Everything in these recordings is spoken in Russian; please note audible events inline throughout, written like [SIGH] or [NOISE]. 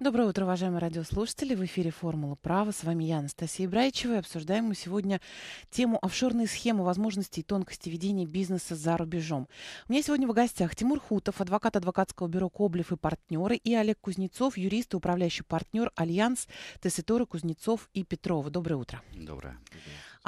Доброе утро, уважаемые радиослушатели. В эфире «Формула права». С вами я, Анастасия Ибрайчева. И обсуждаем мы сегодня тему офшорной схемы, возможностей и тонкости ведения бизнеса за рубежом. У меня сегодня в гостях Тимур Хутов, адвокат адвокатского бюро «Коблев и партнеры», и Олег Кузнецов, юрист и управляющий партнер «Альянс» Тесситора Кузнецов и Петрова. Доброе утро. Доброе.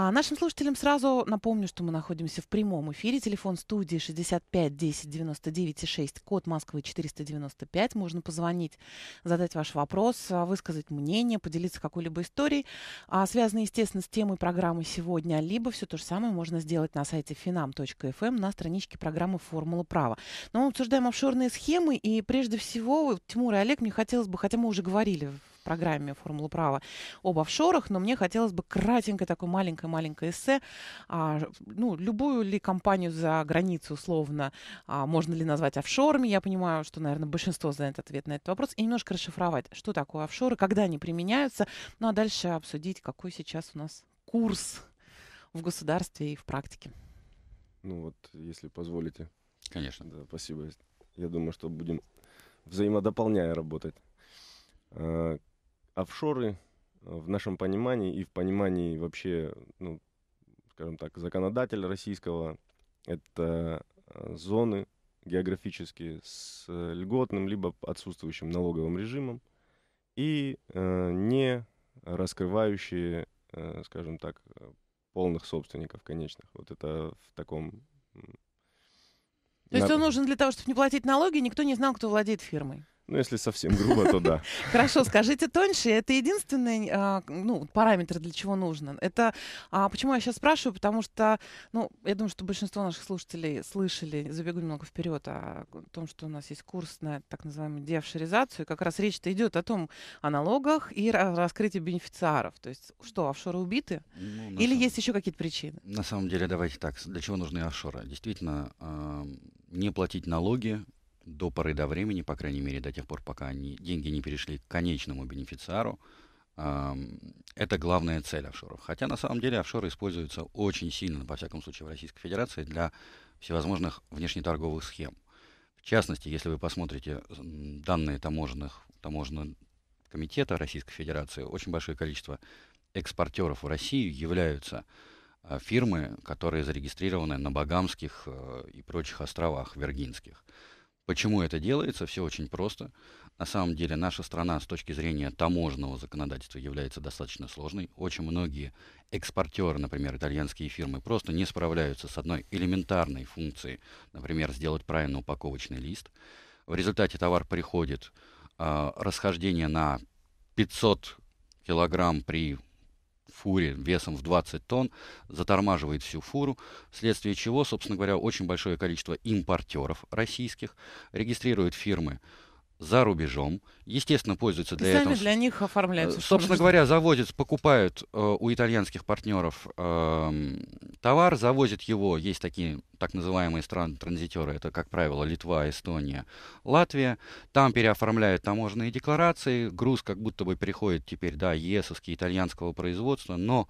А нашим слушателям сразу напомню, что мы находимся в прямом эфире. Телефон студии 65 10 99 6, код Москвы 495. Можно позвонить, задать ваш вопрос, а, высказать мнение, поделиться какой-либо историей, а, связанной, естественно, с темой программы сегодня, либо все то же самое можно сделать на сайте finam.fm эм, на страничке программы «Формула права». Но мы обсуждаем офшорные схемы, и прежде всего, Тимур и Олег, мне хотелось бы, хотя мы уже говорили программе «Формула права» об офшорах, но мне хотелось бы кратенько такой маленькое-маленькое эссе. А, ну, любую ли компанию за границу условно, а, можно ли назвать офшорами? Я понимаю, что, наверное, большинство знает ответ на этот вопрос. И немножко расшифровать, что такое офшоры, когда они применяются. Ну, а дальше обсудить, какой сейчас у нас курс в государстве и в практике. Ну вот, если позволите. Конечно. Да, спасибо. Я думаю, что будем взаимодополняя работать. А, офшоры э, в нашем понимании и в понимании вообще, ну, скажем так, законодателя российского, это э, зоны географически с э, льготным либо отсутствующим налоговым режимом и э, не раскрывающие, э, скажем так, полных собственников конечных. Вот это в таком... То есть он нужен для того, чтобы не платить налоги, никто не знал, кто владеет фирмой? Ну, если совсем грубо, то да. [LAUGHS] Хорошо, скажите тоньше. Это единственный а, ну, параметр, для чего нужно. Это а, почему я сейчас спрашиваю, потому что, ну, я думаю, что большинство наших слушателей слышали, забегу немного вперед, а, о том, что у нас есть курс на так называемую деофшоризацию. как раз речь-то идет о том, о налогах и раскрытии бенефициаров. То есть что, офшоры убиты? Ну, Или самом... есть еще какие-то причины? На самом деле, давайте так, для чего нужны офшоры? Действительно, э, не платить налоги до поры до времени, по крайней мере, до тех пор, пока они, деньги не перешли к конечному бенефициару, это главная цель офшоров. Хотя на самом деле офшоры используются очень сильно, во всяком случае, в Российской Федерации для всевозможных внешнеторговых схем. В частности, если вы посмотрите данные таможенных, таможенного комитета Российской Федерации, очень большое количество экспортеров в Россию являются а, фирмы, которые зарегистрированы на Багамских э, и прочих островах Виргинских. Почему это делается? Все очень просто. На самом деле наша страна с точки зрения таможенного законодательства является достаточно сложной. Очень многие экспортеры, например, итальянские фирмы, просто не справляются с одной элементарной функцией, например, сделать правильно упаковочный лист. В результате товар приходит э, расхождение на 500 килограмм при фуре весом в 20 тонн, затормаживает всю фуру, вследствие чего, собственно говоря, очень большое количество импортеров российских регистрируют фирмы за рубежом, естественно, пользуются для Сами этого. для них оформляются. Э, собственно говоря, завозят, покупают э, у итальянских партнеров э, товар, завозят его, есть такие так называемые страны-транзитеры, это, как правило, Литва, Эстония, Латвия, там переоформляют таможенные декларации, груз как будто бы переходит теперь, да, ЕСовский итальянского производства, но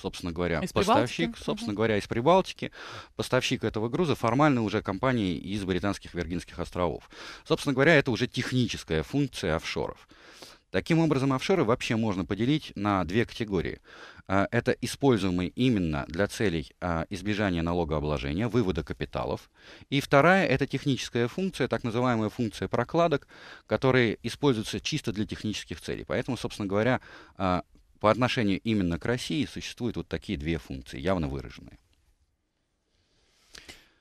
собственно говоря. Из поставщик, Прибалтики? собственно говоря, из Прибалтики. Поставщик этого груза формально уже компании из Британских Виргинских островов. Собственно говоря, это уже техническая функция офшоров. Таким образом, офшоры вообще можно поделить на две категории. А, это используемые именно для целей а, избежания налогообложения, вывода капиталов. И вторая — это техническая функция, так называемая функция прокладок, которые используются чисто для технических целей. Поэтому, собственно говоря, а, по отношению именно к России существуют вот такие две функции, явно выраженные.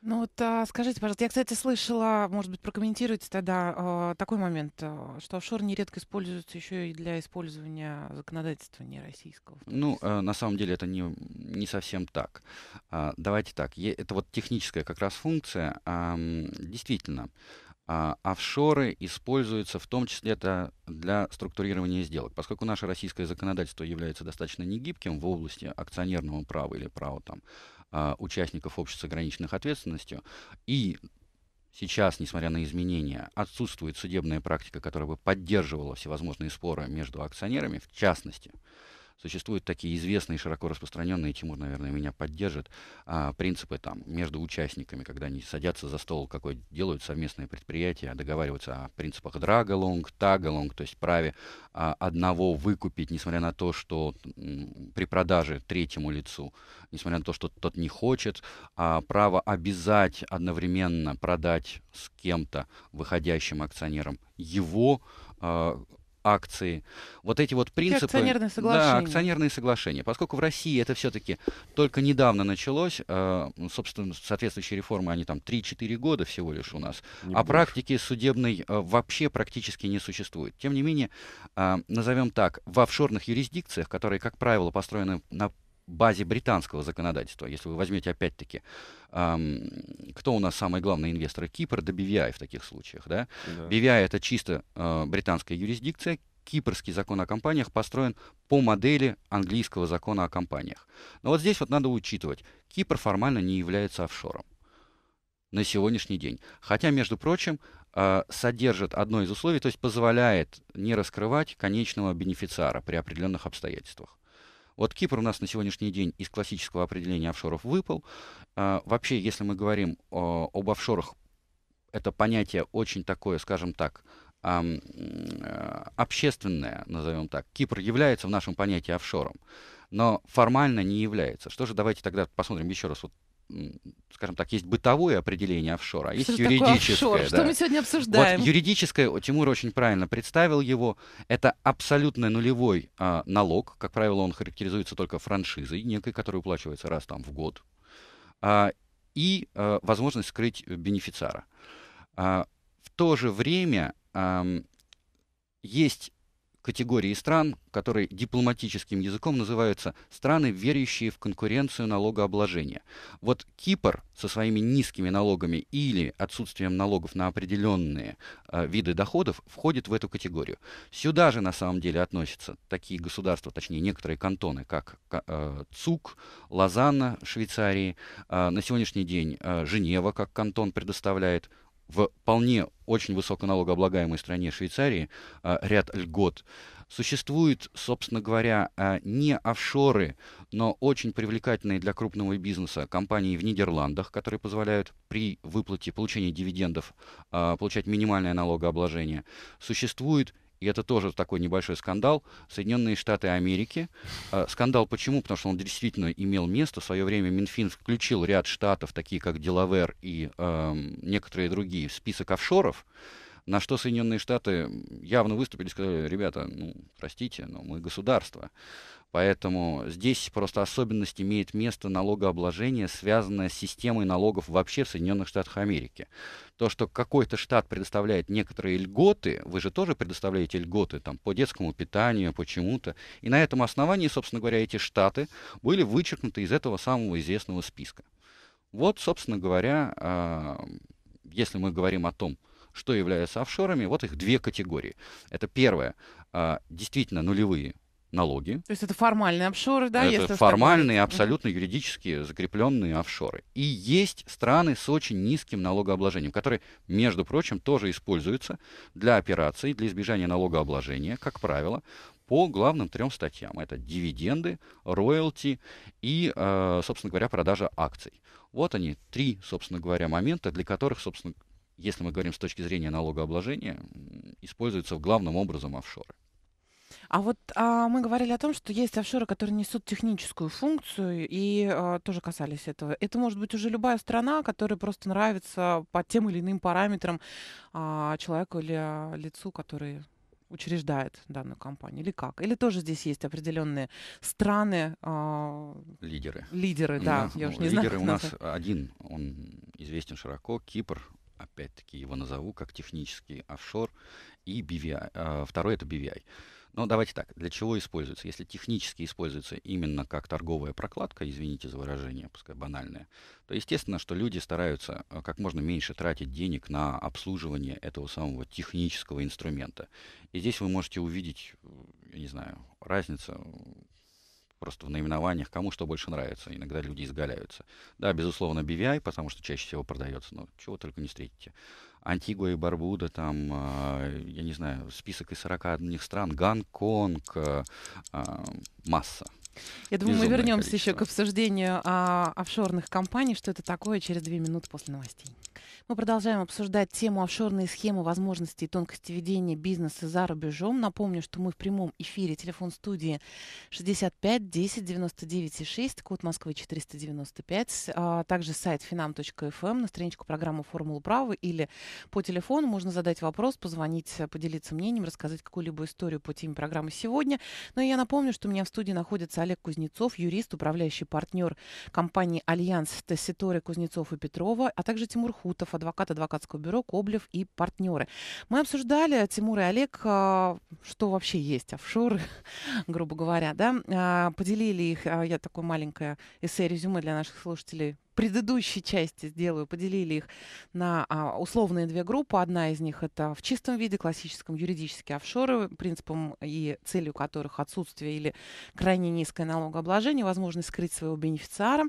Ну вот а, скажите, пожалуйста, я, кстати, слышала, может быть, прокомментируйте тогда а, такой момент, а, что офшор нередко используется еще и для использования законодательства нероссийского. Ну, а, на самом деле это не, не совсем так. А, давайте так, е, это вот техническая как раз функция. А, действительно, а офшоры используются в том числе это для структурирования сделок. Поскольку наше российское законодательство является достаточно негибким в области акционерного права или права там, а, участников общества с ограниченных ответственностью, и сейчас, несмотря на изменения, отсутствует судебная практика, которая бы поддерживала всевозможные споры между акционерами, в частности, Существуют такие известные, широко распространенные, Тимур, наверное, меня поддержит, а, принципы там между участниками, когда они садятся за стол, какой делают совместное предприятие, договариваются о принципах драголонг, таголонг, то есть праве а, одного выкупить, несмотря на то, что м, при продаже третьему лицу, несмотря на то, что тот не хочет, а, право обязать одновременно продать с кем-то выходящим акционером его а, акции. Вот эти вот принципы... Эти акционерные соглашения. Да, акционерные соглашения. Поскольку в России это все-таки только недавно началось, э, ну, собственно, соответствующие реформы, они там 3-4 года всего лишь у нас, не а больше. практики судебной э, вообще практически не существует. Тем не менее, э, назовем так, в офшорных юрисдикциях, которые, как правило, построены на базе британского законодательства, если вы возьмете опять-таки, эм, кто у нас самый главный инвестор? Кипр, да BVI в таких случаях. Да? Да. BVI это чисто э, британская юрисдикция, кипрский закон о компаниях построен по модели английского закона о компаниях. Но вот здесь вот надо учитывать, Кипр формально не является офшором на сегодняшний день. Хотя, между прочим, э, содержит одно из условий, то есть позволяет не раскрывать конечного бенефициара при определенных обстоятельствах. Вот Кипр у нас на сегодняшний день из классического определения офшоров выпал. А, вообще, если мы говорим а, об офшорах, это понятие очень такое, скажем так, э, общественное, назовем так. Кипр является в нашем понятии офшором, но формально не является. Что же, давайте тогда посмотрим еще раз вот скажем так, есть бытовое определение офшора, а есть юридическое. офшор? Да. Что мы сегодня обсуждаем? Вот юридическое, Тимур очень правильно представил его, это абсолютно нулевой а, налог. Как правило, он характеризуется только франшизой некой, которая уплачивается раз там в год. А, и а, возможность скрыть бенефициара. А, в то же время а, есть категории стран, которые дипломатическим языком называются страны, верящие в конкуренцию налогообложения. Вот Кипр со своими низкими налогами или отсутствием налогов на определенные э, виды доходов входит в эту категорию. Сюда же на самом деле относятся такие государства, точнее некоторые кантоны, как э, ЦУК, Лозанна, Швейцарии, э, на сегодняшний день э, Женева как кантон предоставляет вполне очень высоконалогооблагаемой стране Швейцарии а, ряд льгот. Существуют, собственно говоря, а, не офшоры, но очень привлекательные для крупного бизнеса компании в Нидерландах, которые позволяют при выплате получении дивидендов а, получать минимальное налогообложение. Существует и это тоже такой небольшой скандал, Соединенные Штаты Америки. А, скандал почему? Потому что он действительно имел место. В свое время Минфин включил ряд штатов, такие как Делавер и э, некоторые другие, в список офшоров, на что Соединенные Штаты явно выступили и сказали, ребята, ну, простите, но мы государство. Поэтому здесь просто особенность имеет место налогообложение, связанное с системой налогов вообще в Соединенных Штатах Америки. То, что какой-то штат предоставляет некоторые льготы, вы же тоже предоставляете льготы там, по детскому питанию, почему-то. И на этом основании, собственно говоря, эти штаты были вычеркнуты из этого самого известного списка. Вот, собственно говоря, а, если мы говорим о том, что является офшорами, вот их две категории. Это первое, а, действительно нулевые налоги. То есть это формальные офшоры, да? Это формальные, такое... абсолютно юридически закрепленные офшоры. И есть страны с очень низким налогообложением, которые, между прочим, тоже используются для операций, для избежания налогообложения, как правило, по главным трем статьям. Это дивиденды, роялти и, э, собственно говоря, продажа акций. Вот они, три, собственно говоря, момента, для которых, собственно, если мы говорим с точки зрения налогообложения, используются главным образом офшоры. А вот а, мы говорили о том, что есть офшоры, которые несут техническую функцию и а, тоже касались этого. Это может быть уже любая страна, которая просто нравится по тем или иным параметрам а, человеку или а, лицу, который учреждает данную компанию, или как? Или тоже здесь есть определенные страны? Э, лидеры. Лидеры, ну да. Нас, я ну, уж не лидеры знаю, у нас назвать. один, он известен широко, Кипр, опять-таки его назову как технический офшор, и BVI. Э, а, второй это BVI. Но ну, давайте так, для чего используется? Если технически используется именно как торговая прокладка, извините за выражение, пускай банальное, то естественно, что люди стараются э, как можно меньше тратить денег на обслуживание этого самого технического инструмента. И здесь вы можете увидеть, э, я не знаю, разницу просто в наименованиях, кому что больше нравится. Иногда люди изгаляются. Да, безусловно, BVI, потому что чаще всего продается, но чего только не встретите. Антигуа и Барбуда, там, а, я не знаю, список из 41 стран, Гонконг, а, а, масса. Я думаю, мы вернемся количество. еще к обсуждению а, офшорных компаний, что это такое через две минуты после новостей. Мы продолжаем обсуждать тему офшорные схемы, возможности и тонкости ведения бизнеса за рубежом. Напомню, что мы в прямом эфире. Телефон студии 65 10 99 6, код Москвы 495. А также сайт finam.fm, эм на страничку программы «Формула права» или по телефону можно задать вопрос, позвонить, поделиться мнением, рассказать какую-либо историю по теме программы сегодня. Но я напомню, что у меня в студии находится Олег Кузнецов, юрист, управляющий партнер компании «Альянс Тесситори Кузнецов и Петрова», а также Тимур Хутов, адвокат адвокатского бюро «Коблев» и партнеры. Мы обсуждали, Тимур и Олег, а, что вообще есть офшоры, [LAUGHS] грубо говоря, да, а, поделили их, а, я такое маленькое эссе-резюме для наших слушателей предыдущей части сделаю, поделили их на а, условные две группы. Одна из них это в чистом виде, классическом, юридические офшоры, принципом и целью которых отсутствие или крайне низкое налогообложение, возможность скрыть своего бенефициара.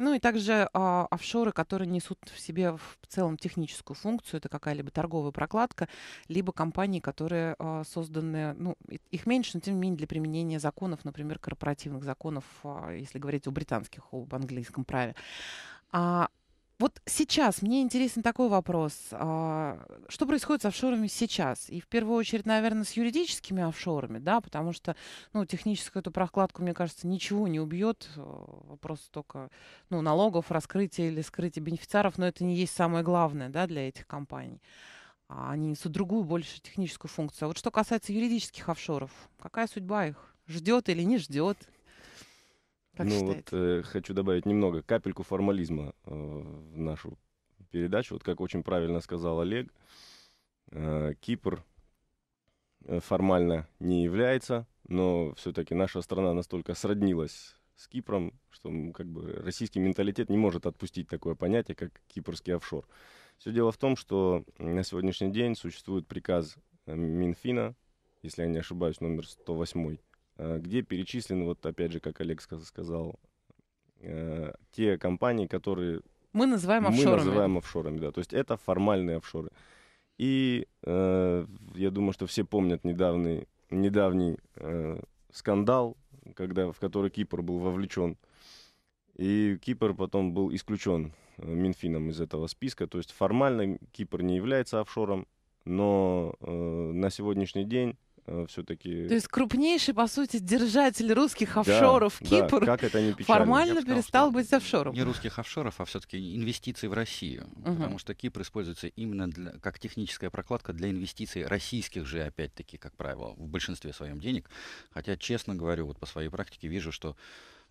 Ну и также а, офшоры, которые несут в себе в целом техническую функцию, это какая-либо торговая прокладка, либо компании, которые а, созданы, ну, их меньше, но тем не менее для применения законов, например, корпоративных законов, а, если говорить о британских, об английском праве. А вот сейчас мне интересен такой вопрос. А, что происходит с офшорами сейчас? И в первую очередь, наверное, с юридическими офшорами, да, потому что, ну, техническую эту прокладку, мне кажется, ничего не убьет. Вопрос э, только, ну, налогов, раскрытия или скрытия бенефициаров, но это не есть самое главное, да, для этих компаний. А они несут другую, больше техническую функцию. А вот что касается юридических офшоров, какая судьба их? Ждет или не ждет? Как ну считаете? вот э, хочу добавить немного, капельку формализма э, в нашу передачу. Вот как очень правильно сказал Олег, э, Кипр э, формально не является, но все-таки наша страна настолько сроднилась с Кипром, что как бы, российский менталитет не может отпустить такое понятие, как кипрский офшор. Все дело в том, что на сегодняшний день существует приказ э, Минфина, если я не ошибаюсь, номер 108 Э, где перечислены, вот опять же, как Олег сказал, э, те компании, которые мы называем офшорами. Мы называем офшорами, да. То есть это формальные офшоры. И э, я думаю, что все помнят недавний, недавний э, скандал, когда, в который Кипр был вовлечен. И Кипр потом был исключен э, Минфином из этого списка. То есть формально Кипр не является офшором, но э, на сегодняшний день Э, все-таки... То есть крупнейший, по сути, держатель русских офшоров да, Кипр да, как это не формально сказал, перестал быть офшором. Не русских офшоров, а все-таки инвестиций в Россию. Угу. Потому что Кипр используется именно для, как техническая прокладка для инвестиций российских же, опять-таки, как правило, в большинстве своем денег. Хотя, честно говорю, вот по своей практике вижу, что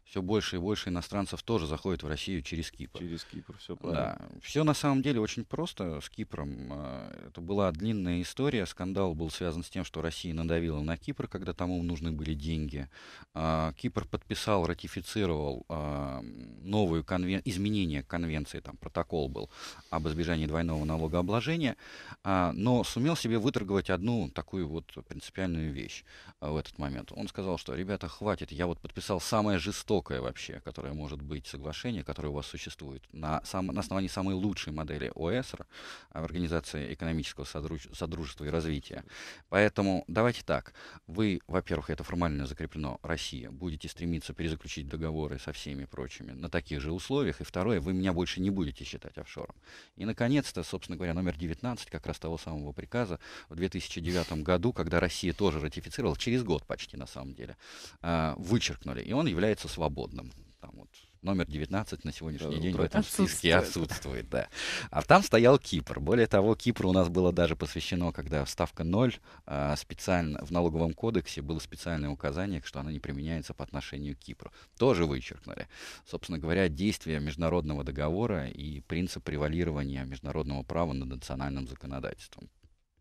все больше и больше иностранцев тоже заходит в Россию через Кипр. Через Кипр, все правильно. Да. Все на самом деле очень просто с Кипром. А, это была длинная история. Скандал был связан с тем, что Россия надавила на Кипр, когда тому нужны были деньги. А, Кипр подписал, ратифицировал а, новую конвен... изменение конвенции, там протокол был об избежании двойного налогообложения, но сумел себе выторговать одну такую вот принципиальную вещь в этот момент. Он сказал, что, ребята, хватит, я вот подписал самое жестокое высокое вообще, которое может быть соглашение, которое у вас существует, на, сам, на основании самой лучшей модели ОЭСР, э, Организации экономического содруж, содружества и развития. Поэтому давайте так. Вы, во-первых, это формально закреплено, Россия, будете стремиться перезаключить договоры со всеми прочими на таких же условиях. И второе, вы меня больше не будете считать офшором. И, наконец-то, собственно говоря, номер 19 как раз того самого приказа в 2009 году, когда Россия тоже ратифицировала, через год почти на самом деле, э, вычеркнули. И он является свободным свободным. Там вот номер 19 на сегодняшний да, день в этом списке отсутствует, да. А там стоял Кипр. Более того, Кипру у нас было даже посвящено, когда ставка 0, а, специально в налоговом кодексе было специальное указание, что она не применяется по отношению к Кипру. Тоже вычеркнули. Собственно говоря, действие международного договора и принцип превалирования международного права над национальным законодательством.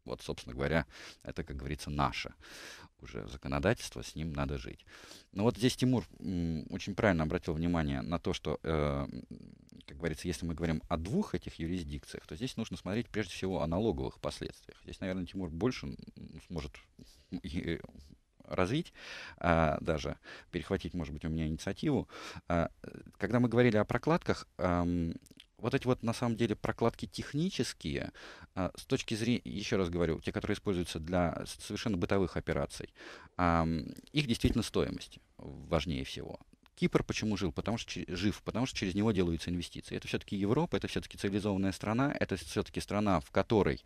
Вот, собственно говоря, это, как говорится, наше уже законодательство, с ним надо жить. Но вот здесь Тимур очень правильно обратил внимание на то, что, э, как говорится, если мы говорим о двух этих юрисдикциях, то здесь нужно смотреть прежде всего о налоговых последствиях. Здесь, наверное, Тимур больше сможет [LAUGHS] развить, а, даже перехватить, может быть, у меня инициативу. А, э, когда мы говорили о прокладках, а, вот эти вот на самом деле прокладки технические, а, с точки зрения, еще раз говорю, те, которые используются для совершенно бытовых операций, их действительно стоимость важнее всего. Кипр почему жил? Потому что жив, потому что через него делаются инвестиции. Это все-таки Европа, это все-таки цивилизованная страна, это все-таки страна, в которой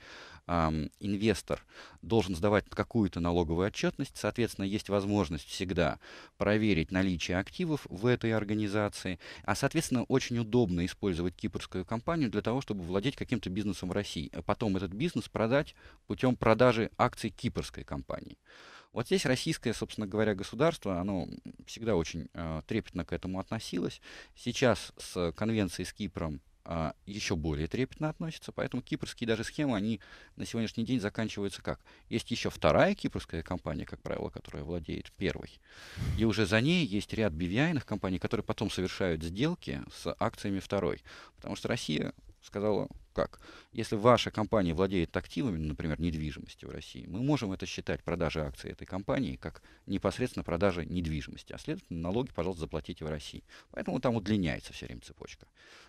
эм, инвестор должен сдавать какую-то налоговую отчетность. Соответственно, есть возможность всегда проверить наличие активов в этой организации. А, соответственно, очень удобно использовать кипрскую компанию для того, чтобы владеть каким-то бизнесом в России, а потом этот бизнес продать путем продажи акций кипрской компании. Вот здесь российское, собственно говоря, государство, оно всегда очень э, трепетно к этому относилось. Сейчас с конвенцией с Кипром э, а, еще более трепетно относится, поэтому кипрские даже схемы, они на сегодняшний день заканчиваются как? Есть еще вторая кипрская компания, как правило, которая владеет первой, и уже за ней есть ряд бивиайных компаний, которые потом совершают сделки с акциями второй, потому что Россия сказала, как? Если ваша компания владеет активами, например, недвижимостью в России, мы можем это считать продажей акций этой компании как непосредственно продажа недвижимости. А следовательно, налоги, пожалуйста, заплатите в России. Поэтому там удлиняется все время цепочка.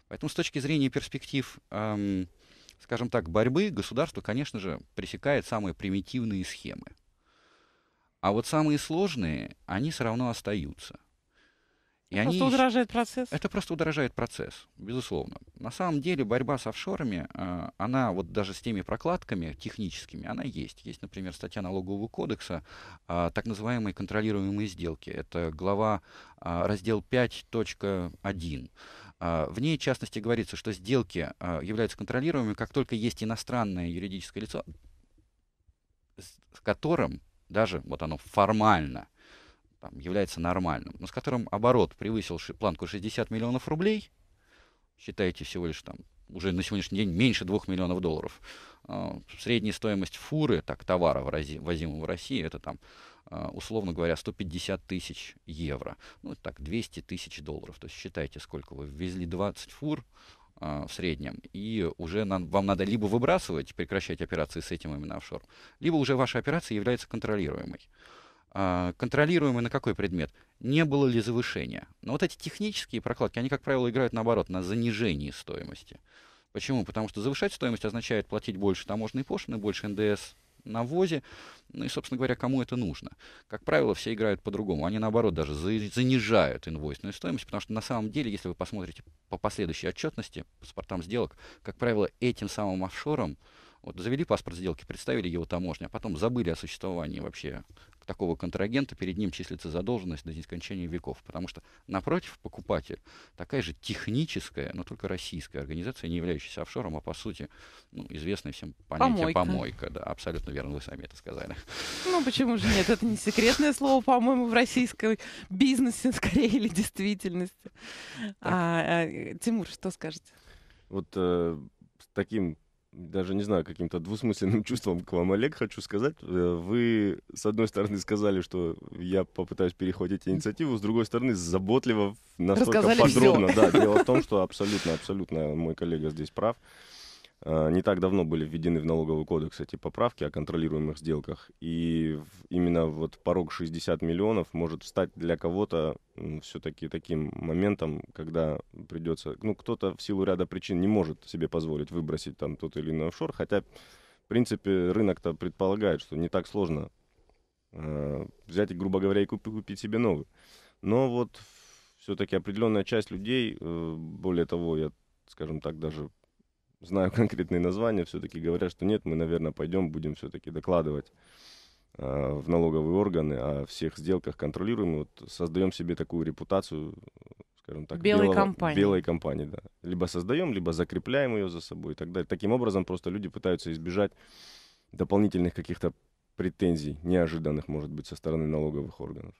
Поэтому с точки зрения перспектив, эм, скажем так, борьбы, государство, конечно же, пресекает самые примитивные схемы. А вот самые сложные, они все равно остаются. И это они... просто удорожает процесс? Это просто удорожает процесс, безусловно. На самом деле борьба с офшорами, а, она вот даже с теми прокладками техническими, она есть. Есть, например, статья налогового кодекса, так называемые контролируемые сделки. Это глава, а, раздел 5.1. А, в ней, в частности, говорится, что сделки являются контролируемыми, как только есть иностранное юридическое лицо, с которым даже, вот оно формально, там, является нормальным, но с которым оборот превысил планку 60 миллионов рублей, считайте всего лишь там уже на сегодняшний день меньше 2 миллионов долларов. А, средняя стоимость фуры, так, товара, возимого в России, это там, а, условно говоря, 150 тысяч евро. Ну, так, 200 тысяч долларов. То есть считайте, сколько вы ввезли 20 фур, а, в среднем. И уже нам, вам надо либо выбрасывать, прекращать операции с этим именно офшором, либо уже ваша операция является контролируемой. А, контролируемый на какой предмет? Не было ли завышения? Но вот эти технические прокладки, они, как правило, играют наоборот, на занижении стоимости. Почему? Потому что завышать стоимость означает платить больше таможенной пошлины, больше НДС на ввозе. Ну и, собственно говоря, кому это нужно? Как правило, все играют по-другому. Они, наоборот, даже занижают инвойсную стоимость, потому что на самом деле, если вы посмотрите по последующей отчетности, паспортам сделок, как правило, этим самым офшором вот завели паспорт сделки, представили его таможню, а потом забыли о существовании вообще такого контрагента перед ним числится задолженность до нескончания веков, потому что напротив покупатель такая же техническая, но только российская организация, не являющаяся офшором, а по сути ну, известная всем понятие помойка. помойка. Да, абсолютно верно, вы сами это сказали. Ну почему же нет? Это не секретное слово, по-моему, в российском бизнесе [LAUGHS] скорее или действительности. А, э, Тимур, что скажете? Вот э, с таким даже не знаю, каким-то двусмысленным [LAUGHS] чувством к вам, Олег, хочу сказать. Э, вы, с одной стороны, сказали, что я попытаюсь перехватить инициативу, с другой стороны, заботливо, настолько Рассказали подробно. Все. Да, дело в том, что абсолютно, абсолютно мой коллега здесь прав. Э, не так давно были введены в налоговый кодекс эти поправки о контролируемых сделках, и именно вот порог 60 миллионов может стать для кого-то все-таки таким моментом, когда придется, ну, кто-то в силу ряда причин не может себе позволить выбросить там тот или иной офшор, хотя, в принципе, рынок-то предполагает, что не так сложно э, взять, грубо говоря, и купить, купить себе новый. Но вот все-таки определенная часть людей, э, более того, я, скажем так, даже знаю [LAUGHS] конкретные названия, все-таки говорят, что нет, мы, наверное, пойдем, будем все-таки докладывать э, в налоговые органы о всех сделках, контролируем, вот создаем себе такую репутацию, скажем так, белой белого, компании. Белой компании, да. Либо создаем, либо закрепляем ее за собой и так далее. Таким образом, просто люди пытаются избежать дополнительных каких-то претензий, неожиданных, может быть, со стороны налоговых органов.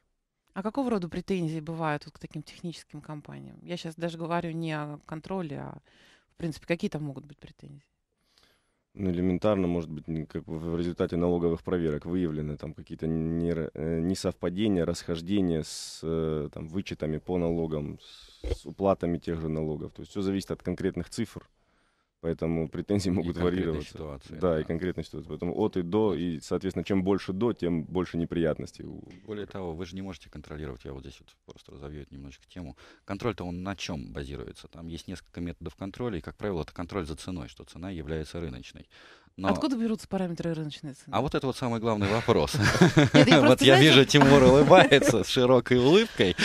А какого рода претензии бывают вот к таким техническим компаниям? Я сейчас даже говорю не о контроле, а в принципе, какие там могут быть претензии? ну, элементарно, может быть, как в результате налоговых проверок выявлены там какие-то э, несовпадения, расхождения с э, там, вычетами по налогам, с уплатами тех же налогов. То есть все зависит от конкретных цифр. Поэтому претензии могут и варьироваться. Ситуации, да, да, и конкретной ситуации. Поэтому от и до, и, соответственно, чем больше до, тем больше неприятностей. Более того, вы же не можете контролировать, я вот здесь вот просто разовью немножечко тему. Контроль-то он на чем базируется? Там есть несколько методов контроля, и, как правило, это контроль за ценой, что цена является рыночной. Но... Откуда берутся параметры рыночной цены? А вот это вот самый главный вопрос. [LAUGHS] Вот я вижу, Тимур [LAUGHS] улыбается с широкой улыбкой,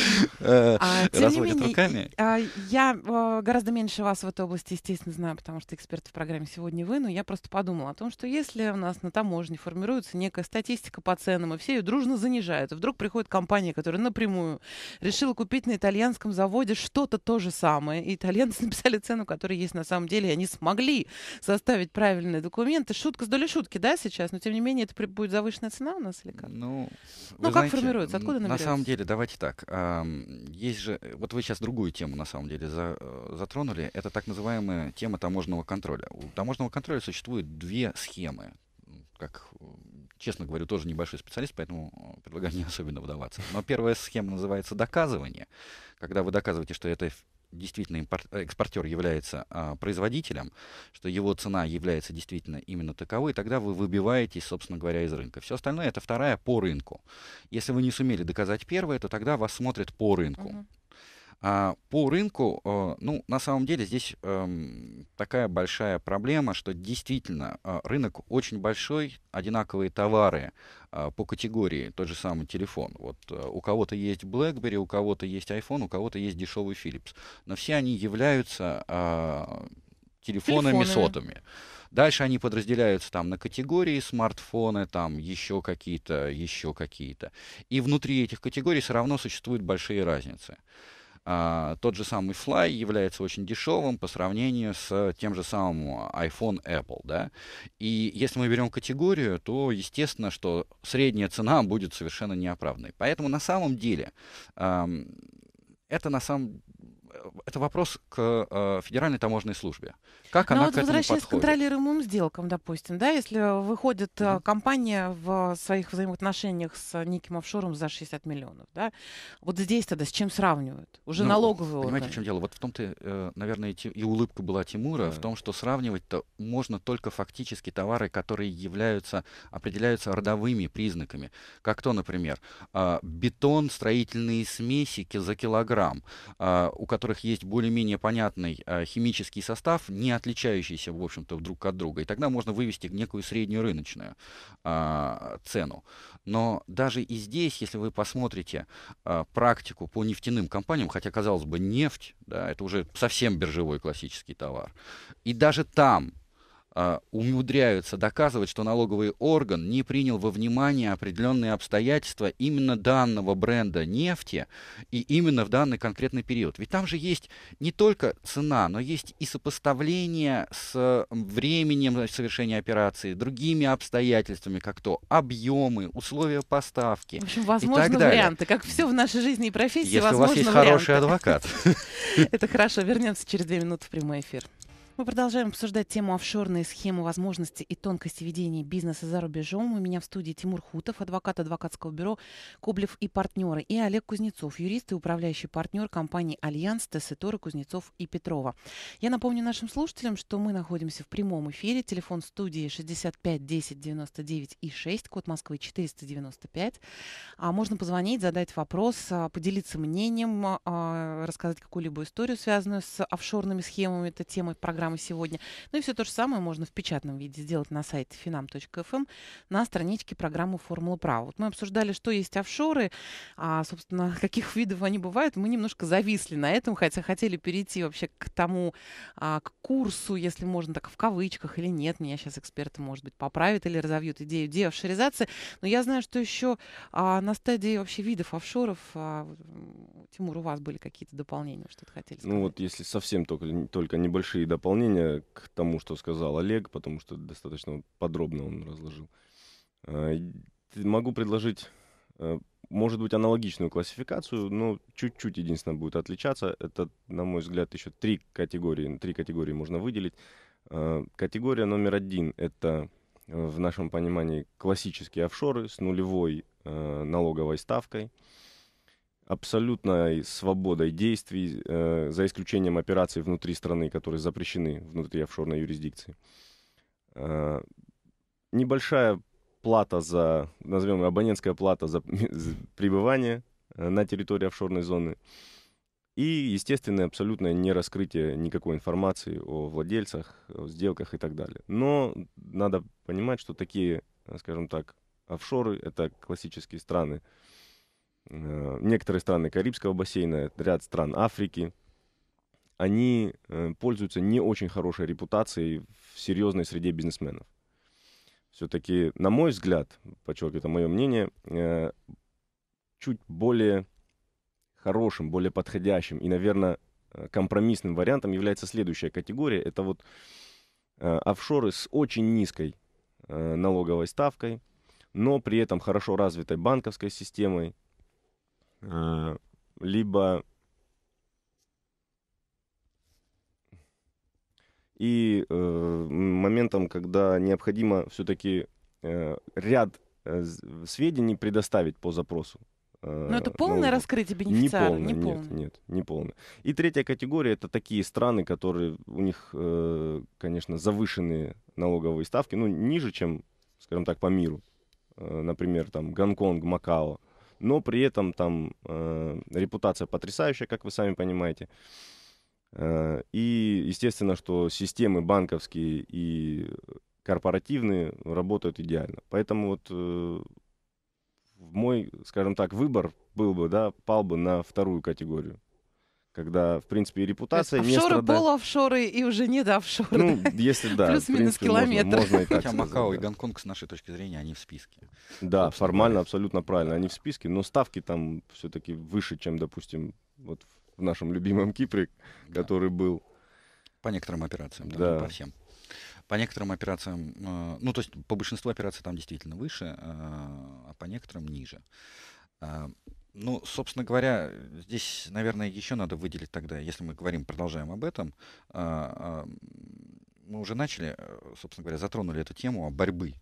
э, а, разводит руками. А, я гораздо меньше вас в этой области, естественно, знаю, потому что эксперт в программе сегодня вы, но я просто подумала о том, что если у нас на таможне формируется некая статистика по ценам, и все ее дружно занижают, вдруг приходит компания, которая напрямую решила купить на итальянском заводе что-то то же самое, и итальянцы [LAUGHS] написали цену, которая есть на самом деле, и они смогли составить правильный документ, момент шутка с долей шутки, да, сейчас, но тем не менее это будет завышенная цена у нас или как? Ну, ну как знаете, формируется, откуда наберется? На самом деле, давайте так. Есть же, э, вот вы сейчас другую тему на самом деле э, затронули. Это так называемая тема таможенного контроля. У таможенного контроля существует две схемы как, честно говорю, тоже небольшой специалист, поэтому э, предлагаю не особенно вдаваться. Но первая схема называется доказывание, когда вы доказываете, что это действительно импорт, э, экспортер является а, производителем, что его цена является действительно именно таковой, тогда вы выбиваетесь, собственно говоря, из рынка. Все остальное это вторая по рынку. Если вы не сумели доказать первое, то тогда вас смотрят по рынку. Угу. А по рынку, э, ну, на самом деле здесь эм, такая большая проблема, что действительно э, рынок очень большой, одинаковые товары а, по категории, тот же самый телефон. Вот э, у кого-то есть BlackBerry, у кого-то есть iPhone, у кого-то есть дешевый Philips. Но все они являются а, телефонами, телефонами. сотами. Дальше они подразделяются там на категории смартфоны, там еще какие-то, еще какие-то. И внутри этих категорий все равно существуют большие разницы. А, тот же самый Fly является очень дешевым по сравнению с тем же самым iPhone Apple. Да? И если мы берем категорию, то естественно, что средняя цена будет совершенно неоправданной. Поэтому на самом деле это на самом это вопрос к э, Федеральной таможенной службе. Как Но ну она вот к этому подходит? к контролируемым сделкам, допустим, да, если выходит mm-hmm. компания в своих взаимоотношениях с неким офшором за 60 миллионов, да, вот здесь тогда с чем сравнивают? Уже ну, налоговые Понимаете, органы. в чем дело? Вот в том-то, э, наверное, и улыбка была Тимура, mm в том, что сравнивать-то можно только фактически товары, которые являются, определяются родовыми признаками. Как то, например, а, бетон, строительные смеси за килограмм, а, у которых которых есть более-менее понятный э, химический состав, не отличающийся, в общем-то, друг от друга. И тогда можно вывести некую среднюю рыночную а, цену. Но даже и здесь, если вы посмотрите э, практику по нефтяным компаниям, хотя, казалось бы, нефть, да, это уже совсем биржевой классический товар, и даже там а, умудряются доказывать, что налоговый орган не принял во внимание определенные обстоятельства именно данного бренда нефти и именно в данный конкретный период. Ведь там же есть не только цена, но есть и сопоставление с временем совершения операции, другими обстоятельствами, как то объемы, условия поставки. В общем, возможно, и так далее. варианты. Как все в нашей жизни и профессии, Если возможно, у вас есть варианты. хороший адвокат. [LAUGHS] Это хорошо. Вернемся через две минуты в прямой эфир. Мы продолжаем обсуждать тему офшорные схемы, возможности и тонкости ведения бизнеса за рубежом. У меня в студии Тимур Хутов, адвокат адвокатского бюро Коблев и партнеры, и Олег Кузнецов, юрист и управляющий партнер компании «Альянс», Тесситора, Кузнецов и Петрова. Я напомню нашим слушателям, что мы находимся в прямом эфире. Телефон студии 65 10 99 и 6, код Москвы 495. А можно позвонить, задать вопрос, а, поделиться мнением, а, рассказать какую-либо историю, связанную с офшорными схемами. Это тема программы программы сегодня. Ну и все то же самое можно в печатном виде сделать на сайте finam.fm эм, на страничке программы «Формула права». Вот мы обсуждали, что есть офшоры, а, собственно, [LAUGHS] каких видов они бывают. Мы немножко зависли на этом, хотя хотели перейти вообще к тому, а, к курсу, если можно так в кавычках или нет. Меня сейчас эксперты, может быть, поправят или разовьют идею деофшоризации. Но я знаю, что еще а, на стадии вообще видов офшоров, а, Тимур, у вас были какие-то дополнения, что-то хотели ну сказать? Ну вот если совсем только, только небольшие дополнения, дополнение к тому, что сказал Олег, потому что достаточно подробно он разложил. А, могу предложить, э, может быть, аналогичную классификацию, но чуть-чуть единственное будет отличаться. Это, на мой взгляд, еще три категории, три категории можно выделить. А, категория номер один — это э, в нашем понимании классические офшоры с нулевой э, налоговой ставкой — абсолютной свободой действий, э, за исключением операций внутри страны, которые запрещены внутри офшорной юрисдикции. Э, небольшая плата за, назовем абонентская плата за, [LAUGHS] за пребывание э, на территории офшорной зоны. И, естественно, абсолютное не раскрытие никакой информации о владельцах, о сделках и так далее. Но надо понимать, что такие, э, скажем так, офшоры — это классические страны, Э, некоторые страны Карибского бассейна, ряд стран Африки, они э, пользуются не очень хорошей репутацией в серьезной среде бизнесменов. Все-таки, на мой взгляд, подчеркиваю, это мое мнение, э, чуть более хорошим, более подходящим и, наверное, компромиссным вариантом является следующая категория. Это вот офшоры с очень низкой налоговой ставкой, но при этом хорошо развитой банковской системой, Э, либо и э, моментом, когда необходимо все-таки э, ряд сведений предоставить по запросу. Но ну, это ну, полное ну, раскрытие бенефициара? Не полное, не полное. Нет, нет, не полное. И третья категория — это такие страны, которые, у них, конечно, завышенные налоговые ставки, ну, ниже, чем, скажем так, по миру. Например, там Гонконг, Макао но при этом там э, репутация потрясающая, как вы сами понимаете. Э, и, естественно, что системы банковские и корпоративные работают идеально. Поэтому вот э, мой, скажем так, выбор был бы, да, пал бы на вторую категорию когда, в принципе, и репутация не страдает. Офшоры, полуофшоры и уже не до офшоры. Ну, если да. Плюс-минус километр. Можно, можно и так Хотя сказать, Макао да. и Гонконг, с нашей точки зрения, они в списке. Да, Собственно, формально абсолютно правильно, они в списке, но ставки там все-таки выше, чем, допустим, вот в нашем любимом Кипре, да. который был. По некоторым операциям, да, да. по всем. По некоторым операциям, э, ну, то есть по большинству операций там действительно выше, э, а по некоторым ниже. Э, ну, собственно говоря, здесь, наверное, еще надо выделить тогда, если мы говорим, продолжаем об этом, а, а, мы уже начали, э, собственно говоря, затронули эту тему о борьбы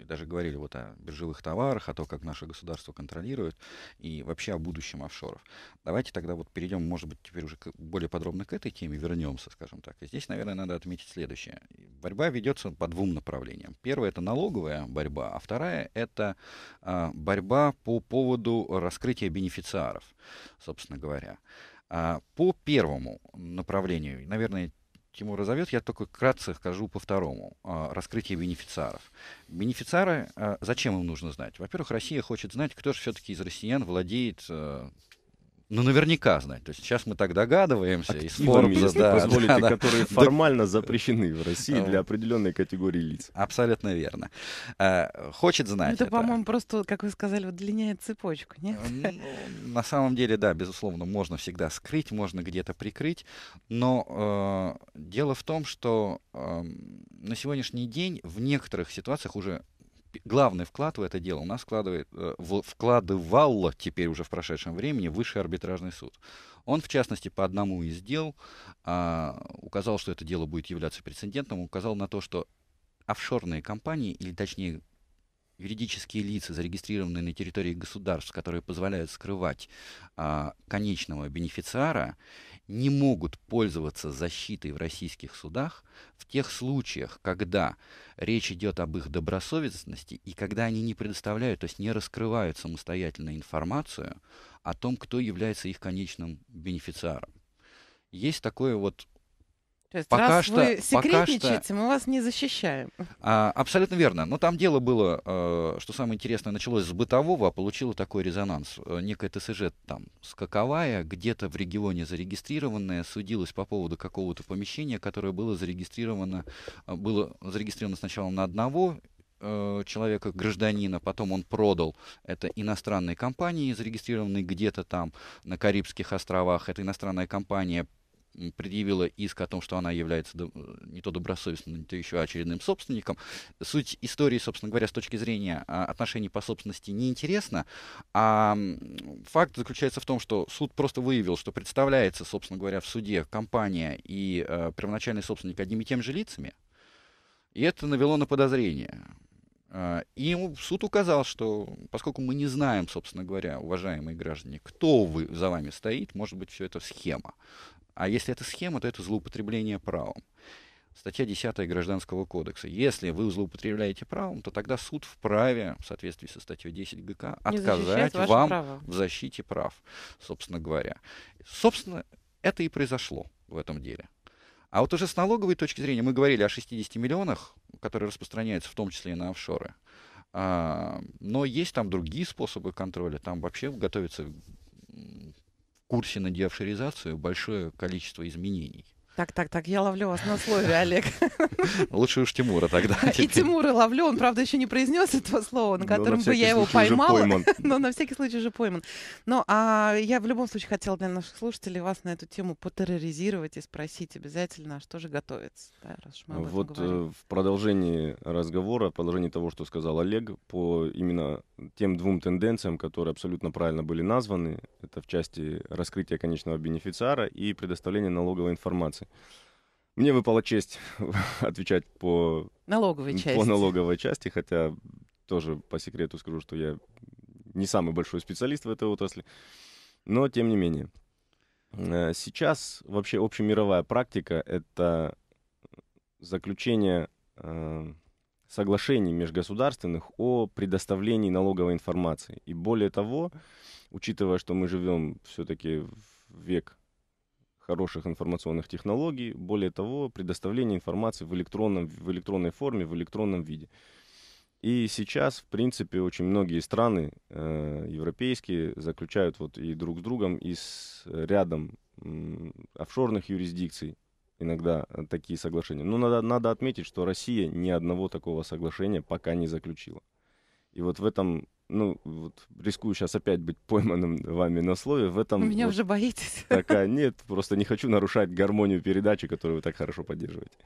и даже говорили вот о биржевых товарах, о том, как наше государство контролирует, и вообще о будущем офшоров. Давайте тогда вот перейдем, может быть, теперь уже к, более подробно к этой теме, вернемся, скажем так. И здесь, наверное, надо отметить следующее. Борьба ведется по двум направлениям. Первое — это налоговая борьба, а вторая — это а, борьба по поводу раскрытия бенефициаров, собственно говоря. А, по первому направлению, наверное, Тимура Завет, я только кратко скажу по второму. А, раскрытие бенефициаров. Бенефициары, а, зачем им нужно знать? Во-первых, Россия хочет знать, кто же все-таки из россиян владеет а, ну, наверняка знать. То есть сейчас мы так догадываемся. Активами, из Forbes, если да, позволите, да, которые да. формально запрещены в России а, для определенной категории лиц. Абсолютно верно. А, хочет знать. Это, ну, это. по-моему, просто, как вы сказали, удлиняет цепочку, нет? Э, ну, на самом деле, да, безусловно, можно всегда скрыть, можно где-то прикрыть. Но э, дело в том, что э, на сегодняшний день в некоторых ситуациях уже главный вклад в это дело у нас вкладывает, э, вкладывал теперь уже в прошедшем времени высший арбитражный суд. Он, в частности, по одному из дел а, указал, что это дело будет являться прецедентом, указал на то, что офшорные компании, или точнее юридические лица, зарегистрированные на территории государств, которые позволяют скрывать а, конечного бенефициара, не могут пользоваться защитой в российских судах в тех случаях, когда речь идет об их добросовестности и когда они не предоставляют, то есть не раскрывают самостоятельно информацию о том, кто является их конечным бенефициаром. Есть такое вот то есть, пока раз что, вы секретничаете, пока что, мы вас не защищаем. А, абсолютно верно. Но там дело было, э, что самое интересное, началось с бытового, а получило такой резонанс. Э, некая ТСЖ там скаковая, где-то в регионе зарегистрированная, судилась по поводу какого-то помещения, которое было зарегистрировано, э, было зарегистрировано сначала на одного э, человека, гражданина, потом он продал это иностранной компании, зарегистрированной где-то там на Карибских островах. Эта иностранная компания предъявила иск о том, что она является э, не то добросовестным, не то еще очередным собственником. Суть истории, собственно говоря, с точки зрения а, отношений по собственности неинтересна. А факт заключается в том, что суд просто выявил, что представляется, собственно говоря, в суде компания и э, первоначальный собственник одними и тем же лицами. И это навело на подозрение. А, и суд указал, что поскольку мы не знаем, собственно говоря, уважаемые граждане, кто вы, за вами стоит, может быть, все это схема. А если это схема, то это злоупотребление правом. Статья 10 Гражданского кодекса. Если вы злоупотребляете правом, то тогда суд вправе, в соответствии со статьей 10 ГК, отказать вам право. в защите прав, собственно говоря. Собственно, это и произошло в этом деле. А вот уже с налоговой точки зрения мы говорили о 60 миллионах, которые распространяются в том числе и на офшоры. А, но есть там другие способы контроля. Там вообще готовится курсе на диавширизацию большое количество изменений. Так, так, так, я ловлю вас на слове, Олег. [LAUGHS] Лучше уж Тимура тогда. [LAUGHS] И Тимура ловлю, он, правда, еще не произнес этого слова, на ну, котором бы я его поймала. [LAUGHS] Но на всякий случай уже пойман. Но а, я в любом случае хотела для наших слушателей вас на эту тему потерроризировать и спросить обязательно, а что же готовится. Вот э, в продолжении разговора, в продолжении того, что сказал Олег, по именно тем двум тенденциям, которые абсолютно правильно были названы, это в части раскрытия конечного бенефициара и предоставления налоговой информации. Мне выпала честь [LAUGHS] отвечать по налоговой части. По налоговой части, хотя тоже по секрету скажу, что я не самый большой специалист в этой отрасли, но тем не менее. Э, сейчас вообще общемировая практика — это заключение э, соглашений межгосударственных о предоставлении налоговой информации. И более того, учитывая, что мы живем все-таки в век хороших информационных технологий, более того, предоставление информации в, электронном, в электронной форме, в электронном виде. И сейчас, в принципе, очень многие страны э, европейские заключают вот и друг с другом, и с рядом э, офшорных юрисдикций иногда э, такие соглашения. Но надо, надо отметить, что Россия ни одного такого соглашения пока не заключила. И вот в этом ну, вот рискую сейчас опять быть пойманным вами на слове. В этом Меня вот уже боитесь. [LAUGHS] Такая, нет, просто не хочу нарушать гармонию передачи, которую вы так хорошо поддерживаете.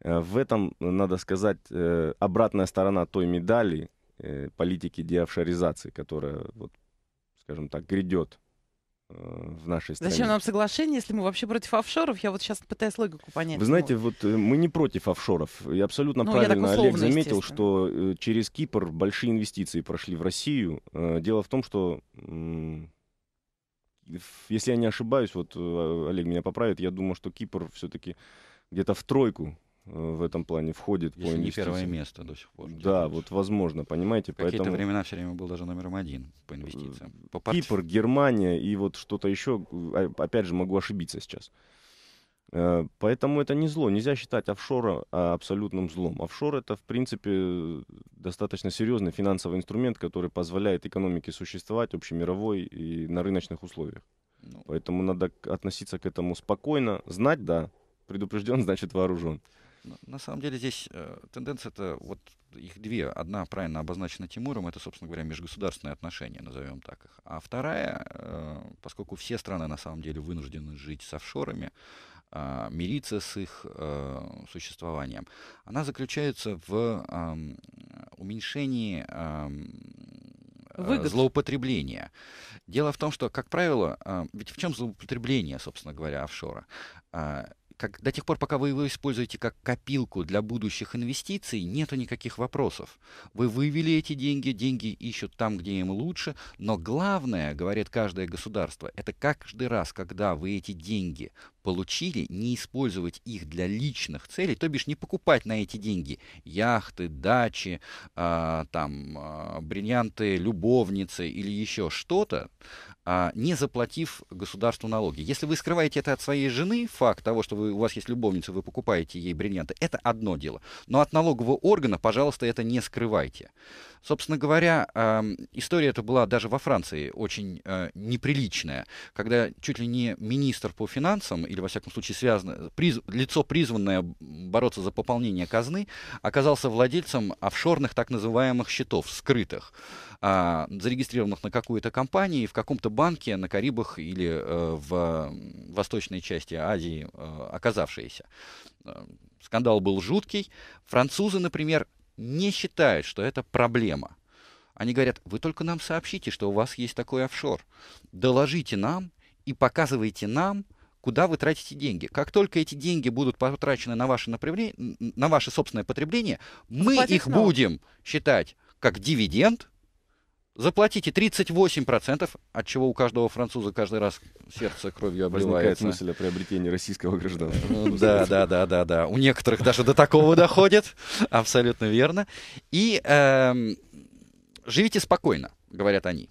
Э, в этом, э, надо сказать, э, обратная сторона той медали политики деофшоризации, которая, вот, скажем так, грядет Э, в нашей стране. Зачем нам соглашение, если мы вообще против офшоров? Я вот сейчас пытаюсь логику понять. Вы знаете, вот э, мы не против офшоров. И абсолютно ну, правильно условно, Олег заметил, что э, через Кипр большие инвестиции прошли в Россию. Дело в том, что если я не ошибаюсь, вот Олег меня поправит, я думаю, что Кипр все-таки где-то в тройку в этом плане входит Если по не первое место до сих пор. Да, вот возможно, понимаете, в Какие-то времена все время был даже номером один по инвестициям. Э, по партии. Кипр, Германия и вот что-то еще, а, опять же, могу ошибиться сейчас. Э, поэтому это не зло. Нельзя считать офшора а, абсолютным злом. Офшор это, в принципе, достаточно серьезный финансовый инструмент, который позволяет экономике существовать общемировой и на рыночных условиях. Ну. Поэтому надо относиться к этому спокойно, знать, да, предупрежден, значит вооружен. На самом деле здесь э, тенденция это вот их две. Одна правильно обозначена Тимуром, это, собственно говоря, межгосударственные отношения, назовем так их. А вторая, э, поскольку все страны на самом деле вынуждены жить с офшорами, э, мириться с их э, существованием, она заключается в э, уменьшении э, Выгод. злоупотребления. Дело в том, что, как правило, э, ведь в чем злоупотребление, собственно говоря, офшора? Э, как, до тех пор, пока вы его используете как копилку для будущих инвестиций, нету никаких вопросов. Вы вывели эти деньги, деньги ищут там, где им лучше, но главное, говорит каждое государство, это каждый раз, когда вы эти деньги получили, не использовать их для личных целей, то бишь не покупать на эти деньги яхты, дачи, э, там, э, бриллианты, любовницы или еще что-то, э, не заплатив государству налоги. Если вы скрываете это от своей жены, факт того, что вы у вас есть любовница, вы покупаете ей бриллианты, это одно дело. Но от налогового органа, пожалуйста, это не скрывайте. Собственно говоря, история эта была даже во Франции очень э, неприличная, когда чуть ли не министр по финансам, или во всяком случае связанное приз, лицо призванное бороться за пополнение казны, оказался владельцем офшорных так называемых счетов, скрытых, а, зарегистрированных на какой то компании и в каком-то банке на Карибах или э, в восточной части Азии э, оказавшиеся. Скандал был жуткий. Французы, например, не считают, что это проблема. Они говорят, вы только нам сообщите, что у вас есть такой офшор. Доложите нам и показывайте нам, куда вы тратите деньги. Как только эти деньги будут потрачены на ваше, направление, на ваше собственное потребление, мы Платить их новым. будем считать как дивиденд – Заплатите 38%, от чего у каждого француза каждый раз сердце кровью обливается. Возникает мысль о приобретении российского гражданства. Ну да, да, да, да, да. У некоторых даже до такого доходит. Абсолютно верно. И эм, живите спокойно, говорят они.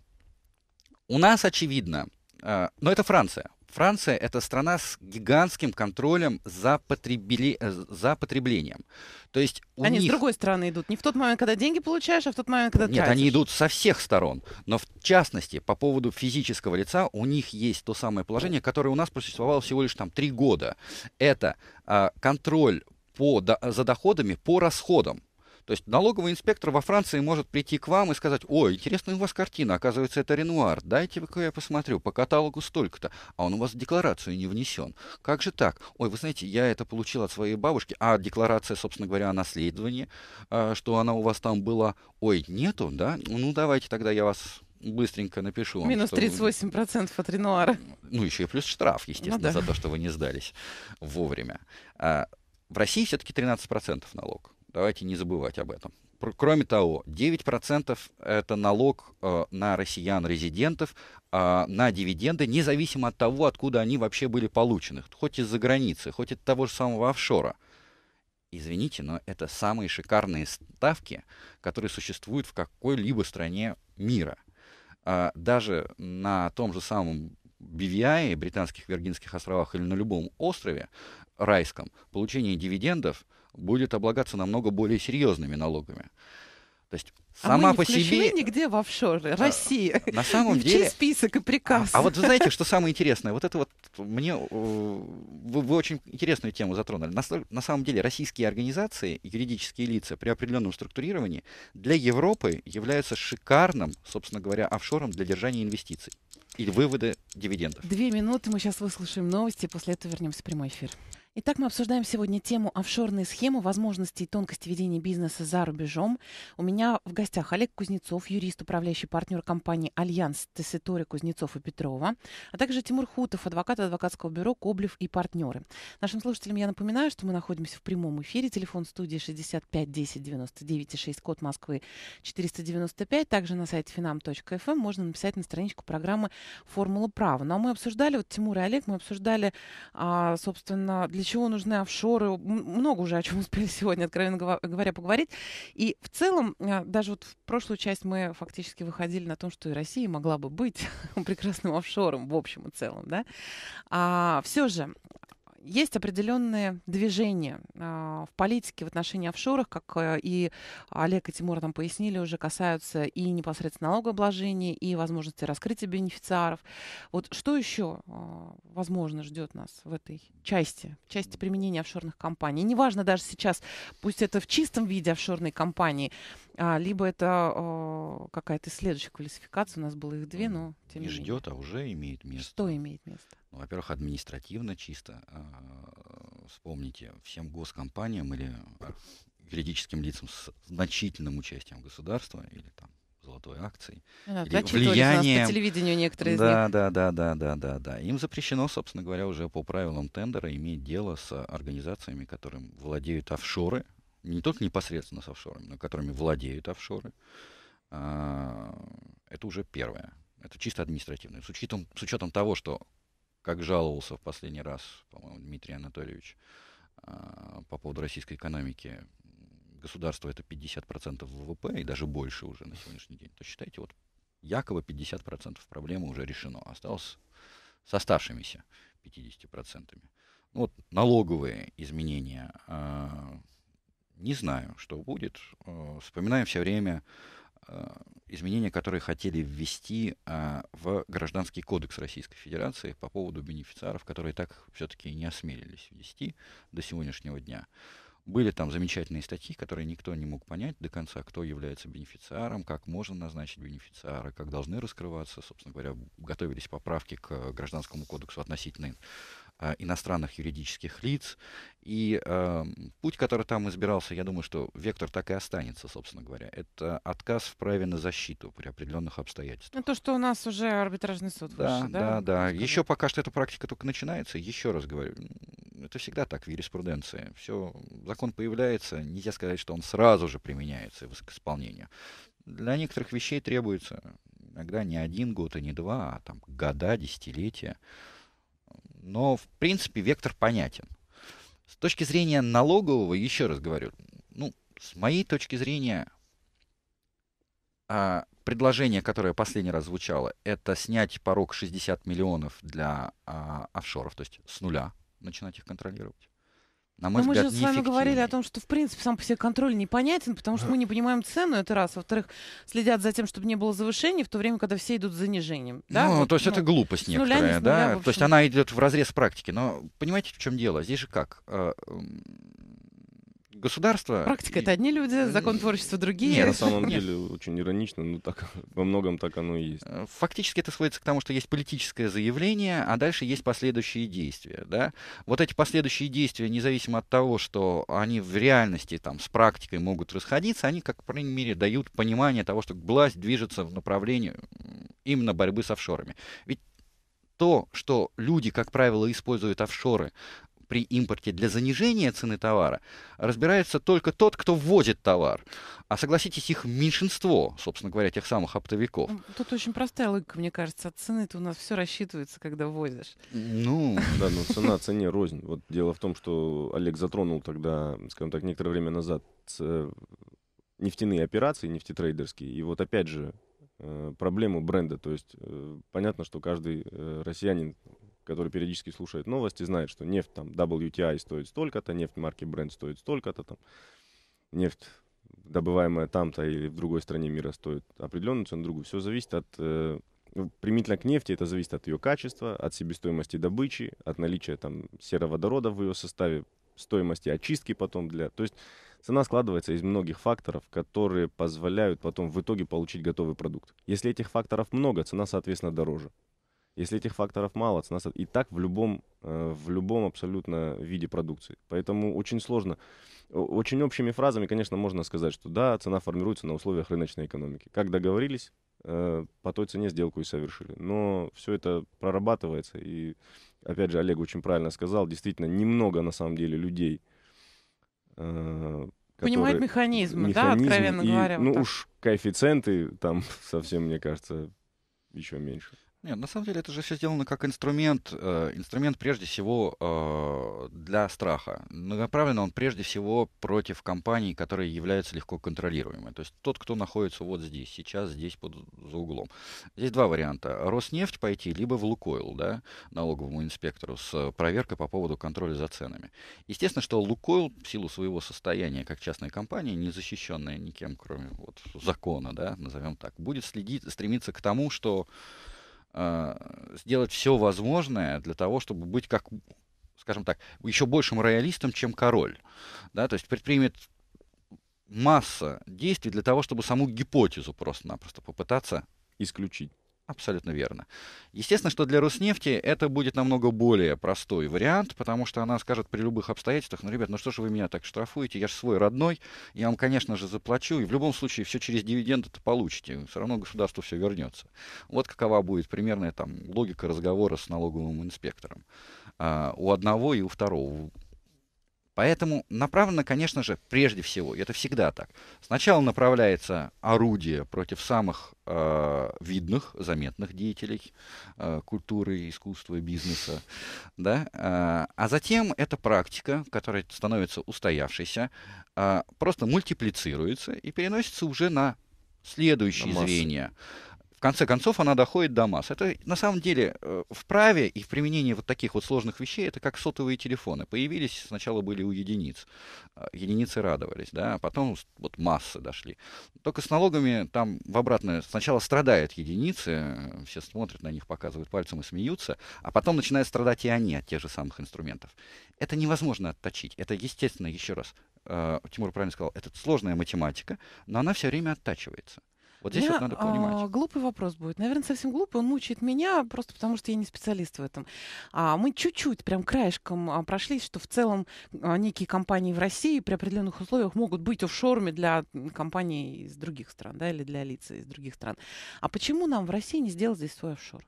У нас очевидно, э, но это Франция. Франция – это страна с гигантским контролем за, потребили... Э, за потреблением. То есть у они них... с другой стороны идут. Не в тот момент, когда деньги получаешь, а в тот момент, когда тратишь. Нет, они идут со всех сторон. Но в частности, по поводу физического лица, у них есть то самое положение, которое у нас просуществовало всего лишь там три года. Это э, контроль по, до... за доходами по расходам. То есть налоговый инспектор во Франции может прийти к вам и сказать, о, интересная у вас картина, оказывается, это Ренуар, дайте-ка я посмотрю, по каталогу столько-то, а он у вас в декларацию не внесен. Как же так? Ой, вы знаете, я это получил от своей бабушки, а декларация, собственно говоря, о наследовании, а, что она у вас там была, ой, нету, да? Ну, давайте тогда я вас быстренько напишу вам. Минус 38% вы... от Ренуара. Ну, еще и плюс штраф, естественно, ну, да. за то, что вы не сдались вовремя. А в России все-таки 13% налог. Давайте не забывать об этом. Кроме того, 9% это налог э, на россиян-резидентов, а на дивиденды, независимо от того, откуда они вообще были получены. Хоть из-за границы, хоть от того же самого офшора. Извините, но это самые шикарные ставки, которые существуют в какой-либо стране мира. А даже на том же самом BVI, Британских Виргинских островах или на любом острове райском, получение дивидендов – будет облагаться намного более серьезными налогами. То есть сама а мы не по себе нигде в офшоры. России. На самом деле. В список и а, приказ. А, а вот вы знаете, что самое интересное? Вот это вот мне э, вы, вы очень интересную тему затронули. На, на самом деле российские организации, юридические лица при определенном структурировании для Европы являются шикарным, собственно говоря, офшором для держания инвестиций и вывода дивидендов. Две минуты мы сейчас выслушаем новости, после этого вернемся в прямой эфир. Итак, мы обсуждаем сегодня тему офшорные схемы, возможности и тонкости ведения бизнеса за рубежом. У меня в гостях Олег Кузнецов, юрист, управляющий партнер компании «Альянс» Тесситори Кузнецов и Петрова, а также Тимур Хутов, адвокат адвокатского бюро «Коблев и партнеры». Нашим слушателям я напоминаю, что мы находимся в прямом эфире. Телефон студии 65 10 99 6, код Москвы 495. Также на сайте finam.fm эм можно написать на страничку программы «Формула права». Ну а мы обсуждали, вот Тимур и Олег, мы обсуждали, а, собственно, для для чего нужны офшоры. Много уже о чем [LAUGHS] успели сегодня, откровенно говоря, поговорить. И в целом, э, даже вот в прошлую часть мы фактически выходили на том, что и Россия могла бы быть [LAUGHS] прекрасным офшором в общем и целом. Да? А все же есть определенные движения а, в политике в отношении офшорах, как э, и Олег и Тимур там пояснили, уже касаются и непосредственно налогообложения, и возможности раскрытия бенефициаров. Вот что еще, а, возможно, ждет нас в этой части, в части применения офшорных компаний? неважно даже сейчас, пусть это в чистом виде офшорной компании, а, либо это э, какая-то следующая квалификация, у нас было их две, но тем не, не ждет, а уже имеет место. Что имеет место? Ну, во-первых, административно чисто. Э, вспомните, всем госкомпаниям или юридическим лицам с значительным участием государства или там золотой акцией. Ну да, влияние... нас по телевидению некоторые да, из них. Да, да, да, да, да, да. Им запрещено, собственно говоря, уже по правилам тендера иметь дело с организациями, которым владеют офшоры, не только непосредственно с офшорами, но которыми владеют офшоры, а, это уже первое. Это чисто административное. С учетом, с учетом того, что, как жаловался в последний раз, по-моему, Дмитрий Анатольевич, а, по поводу российской экономики, государство это 50% ВВП и даже больше уже на сегодняшний день, то считайте, вот якобы 50% проблемы уже решено. А осталось с оставшимися 50%. ну Вот налоговые изменения не знаю, что будет. Э, вспоминаем все время э, изменения, которые хотели ввести э, в Гражданский кодекс Российской Федерации по поводу бенефициаров, которые так все-таки не осмелились ввести до сегодняшнего дня. Были там замечательные статьи, которые никто не мог понять до конца, кто является бенефициаром, как можно назначить бенефициара, как должны раскрываться. Собственно говоря, готовились поправки к Гражданскому кодексу относительно а, иностранных юридических лиц. И э, путь, который там избирался, я думаю, что вектор так и останется, собственно говоря. Это отказ в праве на защиту при определенных обстоятельствах. Ну, то, что у нас уже арбитражный суд да, выше, да? Да, да. Еще пока что эта практика только начинается. Еще раз говорю, это всегда так в юриспруденции. Все, закон появляется, нельзя сказать, что он сразу же применяется к исполнению. Для некоторых вещей требуется иногда не один год и не два, а там года, десятилетия но в принципе вектор понятен. С точки зрения налогового, еще раз говорю, ну, с моей точки зрения, а, предложение, которое последний раз звучало, это снять порог 60 миллионов для а, офшоров, то есть с нуля начинать их контролировать. На мой Но взгляд, мы же с вами говорили о том, что в принципе сам по себе контроль непонятен, потому что мы не понимаем цену, это раз. Во-вторых, следят за тем, чтобы не было завышений, в то время, когда все идут с занижением. Да? Ну, вот, то есть ну, это глупость некоторая, нуля, нуля, да? то есть она идет в разрез практики. Но понимаете, в чем дело? Здесь же как? Э, эм, государство... Практика — это одни люди, э, закон творчества — другие. Нет, на самом [LAUGHS] деле очень иронично, но так, [LAUGHS] во многом так оно и есть. Э, фактически это сводится к тому, что есть политическое заявление, а дальше есть последующие действия. Да? Вот эти последующие действия, независимо от того, что они в реальности там, с практикой могут расходиться, они, как, по крайней мере, дают понимание того, что власть движется в направлении именно борьбы с офшорами. Ведь то, что люди, как правило, используют офшоры при импорте для занижения цены товара разбирается только тот, кто вводит товар. А согласитесь, их меньшинство, собственно говоря, тех самых оптовиков. Тут очень простая логика, мне кажется. От цены-то у нас все рассчитывается, когда вводишь. Ну, [LAUGHS] да, но цена цене рознь. Вот дело в том, что Олег затронул тогда, скажем так, некоторое время назад э, нефтяные операции, нефтетрейдерские. И вот опять же, э, проблему бренда. То есть э, понятно, что каждый россиянин который периодически слушает новости, знает, что нефть там WTI стоит столько-то, нефть марки Brent стоит столько-то, там нефть добываемая там-то или в другой стране мира стоит определенную цену другую. Все зависит от э, ну, примитивно к нефти, это зависит от ее качества, от себестоимости добычи, от наличия там сероводорода в ее составе, стоимости очистки потом для... То есть цена складывается из многих факторов, которые позволяют потом в итоге получить готовый продукт. Если этих факторов много, цена, соответственно, дороже. Если этих факторов мало, цена и так в любом, э, в любом абсолютно виде продукции. Поэтому очень сложно. Очень общими фразами, конечно, можно сказать, что да, цена формируется на условиях рыночной экономики. Как договорились, э, по той цене сделку и совершили. Но все это прорабатывается. И, опять же, Олег очень правильно сказал, действительно, немного на самом деле людей, э, Понимают механизм, механизм, да, откровенно и, говоря. Ну так. уж коэффициенты там [LAUGHS] совсем, мне кажется, еще меньше. Нет, на самом деле это же все сделано как инструмент, э, инструмент прежде всего э, для страха. Направлен он прежде всего против компаний, которые являются легко контролируемыми. То есть тот, кто находится вот здесь, сейчас здесь под, за углом. Здесь два варианта. Роснефть пойти, либо в Лукойл, да, налоговому инспектору с проверкой по поводу контроля за ценами. Естественно, что Лукойл в силу своего состояния как частная компания, не защищенная никем, кроме вот, закона, да, назовем так, будет следить, стремиться к тому, что а, сделать все возможное для того, чтобы быть как, скажем так, еще большим роялистом, чем король. Да, то есть предпримет масса действий для того, чтобы саму гипотезу просто-напросто попытаться исключить. Абсолютно верно. Естественно, что для Роснефти это будет намного более простой вариант, потому что она скажет при любых обстоятельствах, ну, ребят, ну что же вы меня так штрафуете, я же свой родной, я вам, конечно же, заплачу, и в любом случае все через дивиденды это получите, все равно государству все вернется. Вот какова будет примерная там логика разговора с налоговым инспектором. А, у одного и у второго. Поэтому направлено, конечно же, прежде всего, и это всегда так. Сначала направляется орудие против самых э, видных, заметных деятелей э, культуры, искусства, бизнеса. Да? Э, а затем эта практика, которая становится устоявшейся, э, просто мультиплицируется и переносится уже на следующие на звенья конце концов она доходит до масс. Это на самом деле э, в праве и в применении вот таких вот сложных вещей это как сотовые телефоны. Появились, сначала были у единиц. А, единицы радовались, да, а потом вот массы дошли. Только с налогами там в обратное. Сначала страдают единицы, э, все смотрят на них, показывают пальцем и смеются, а потом начинают страдать и они от тех же самых инструментов. Это невозможно отточить. Это, естественно, еще раз, э, Тимур правильно сказал, это сложная математика, но она все время оттачивается. Вот здесь я, вот надо понимать. А, глупый вопрос будет. Наверное, совсем глупый. Он мучает меня просто потому, что я не специалист в этом. А, мы чуть-чуть прям краешком а, прошлись, что в целом а, некие компании в России при определенных условиях могут быть офшорами для компаний из других стран, да, или для лиц из других стран. А почему нам в России не сделать здесь свой офшор?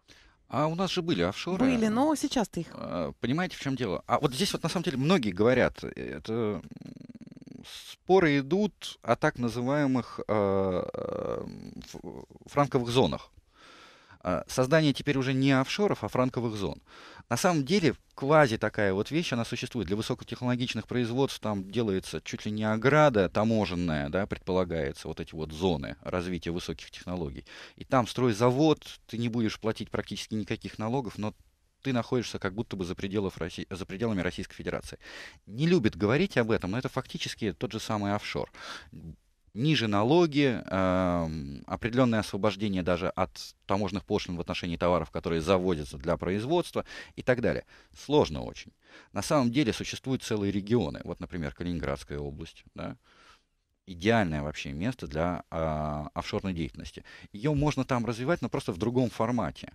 А у нас же были офшоры. Были, но сейчас ты их. А, понимаете, в чем дело? А вот здесь вот на самом деле многие говорят, это споры идут о так называемых э, э, франковых зонах. Э, создание теперь уже не офшоров, а франковых зон. На самом деле, квази такая вот вещь, она существует. Для высокотехнологичных производств там делается чуть ли не ограда таможенная, да, предполагается, вот эти вот зоны развития высоких технологий. И там строй завод, ты не будешь платить практически никаких налогов, но ты находишься как будто бы за, пределов России, за пределами Российской Федерации. Не любит говорить об этом, но это фактически тот же самый офшор. Ниже налоги, э, определенное освобождение даже от таможенных пошлин в отношении товаров, которые заводятся для производства и так далее. Сложно очень. На самом деле существуют целые регионы. Вот, например, Калининградская область, да, идеальное вообще место для э, офшорной деятельности. Ее можно там развивать, но просто в другом формате.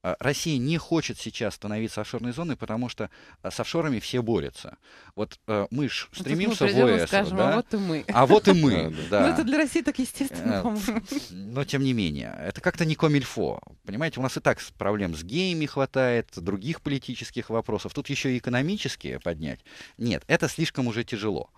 А, Россия не хочет сейчас становиться офшорной зоной, потому что а, с офшорами все борются. Вот э, мы ж ну, стремимся вот в ОС, скажем, да? а вот и мы. А вот и мы, [LAUGHS] ну, да. Ну это для России так естественно. Э, но тем не менее, это как-то не комильфо. Понимаете, у нас и так проблем с геями хватает, других политических вопросов. Тут еще и экономические поднять. Нет, это слишком уже тяжело.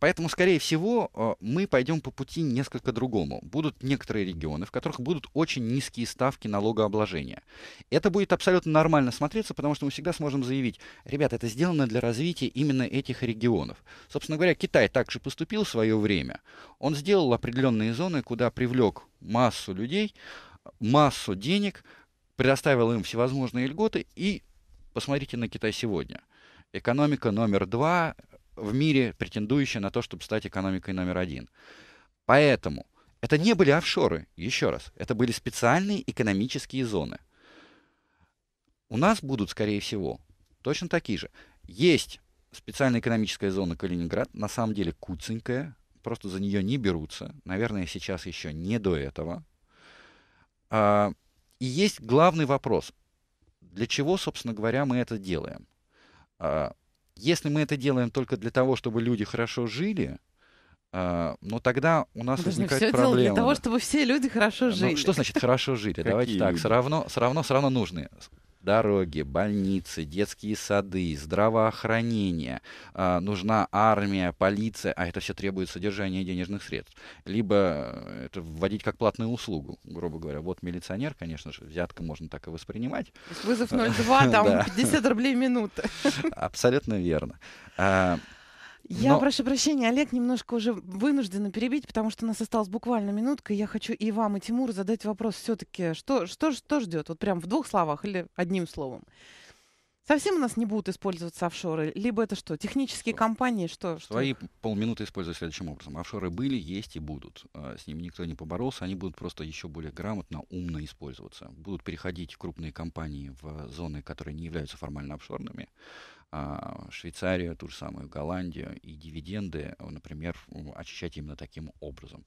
Поэтому, скорее всего, э, мы пойдем по пути несколько другому. Будут некоторые регионы, в которых будут очень низкие ставки налогообложения. Это будет абсолютно нормально смотреться, потому что мы всегда сможем заявить, ребята, это сделано для развития именно этих регионов. Собственно говоря, Китай также поступил в свое время. Он сделал определенные зоны, куда привлек массу людей, массу денег, предоставил им всевозможные льготы и посмотрите на Китай сегодня. Экономика номер два, в мире, претендующая на то, чтобы стать экономикой номер один. Поэтому это не были офшоры, еще раз, это были специальные экономические зоны. У нас будут, скорее всего, точно такие же. Есть специальная экономическая зона Калининград, на самом деле куценькая, просто за нее не берутся. Наверное, сейчас еще не до этого. А, и есть главный вопрос. Для чего, собственно говоря, мы это делаем? А, если мы это делаем только для того, чтобы люди хорошо жили, а, но ну, тогда у нас Даже возникает все проблема. для того, чтобы все люди хорошо а, ну, жили. Ну, что значит хорошо жили? Давайте так, все равно, все равно, все равно нужны дороги, больницы, детские сады, здравоохранение, а, нужна армия, полиция, а это все требует содержания денежных средств. Либо э, это вводить как платную услугу, грубо говоря. Вот милиционер, конечно же, взятка можно так и воспринимать. Вызов 02, [LAUGHS] там 50 рублей в минуту. Абсолютно верно. А, я Но... прошу прощения, Олег, немножко уже вынуждена перебить, потому что у нас осталась буквально минутка. Я хочу и вам, и Тимуру задать вопрос все-таки, что, что, что ждет? Вот прям в двух словах или одним словом? Совсем у нас не будут использоваться офшоры? Либо это что, технические что? компании? Что, Свои что? полминуты использую следующим образом. Офшоры были, есть и будут. А, с ними никто не поборолся. Они будут просто еще более грамотно, умно использоваться. Будут переходить крупные компании в зоны, которые не являются формально офшорными. А, Швейцарию, ту же самую Голландию, и дивиденды, э, например, очищать именно таким образом.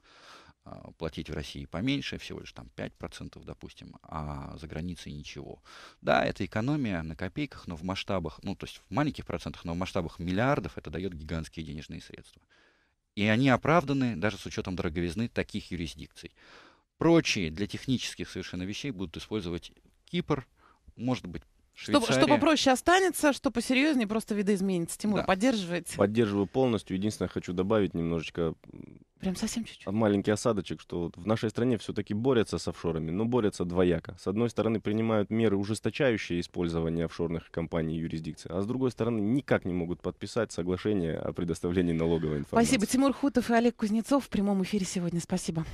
А, платить в России поменьше, всего лишь там 5%, допустим, а за границей ничего. Да, это экономия на копейках, но в масштабах, ну то есть в маленьких процентах, но в масштабах миллиардов это дает гигантские денежные средства. И они оправданы даже с учетом дороговизны таких юрисдикций. Прочие для технических совершенно вещей будут использовать Кипр, может быть, чтобы Что, что попроще останется, что посерьезнее просто видоизменится. Тимур, да. поддерживаете? Поддерживаю полностью. Единственное, хочу добавить немножечко... Прям совсем чуть-чуть. Маленький осадочек, что вот в нашей стране все-таки борются с офшорами, но борются двояко. С одной стороны, принимают меры, ужесточающие использование офшорных компаний и юрисдикции, а с другой стороны, никак не могут подписать соглашение о предоставлении налоговой информации. Спасибо. Тимур Хутов и Олег Кузнецов в прямом эфире сегодня. Спасибо.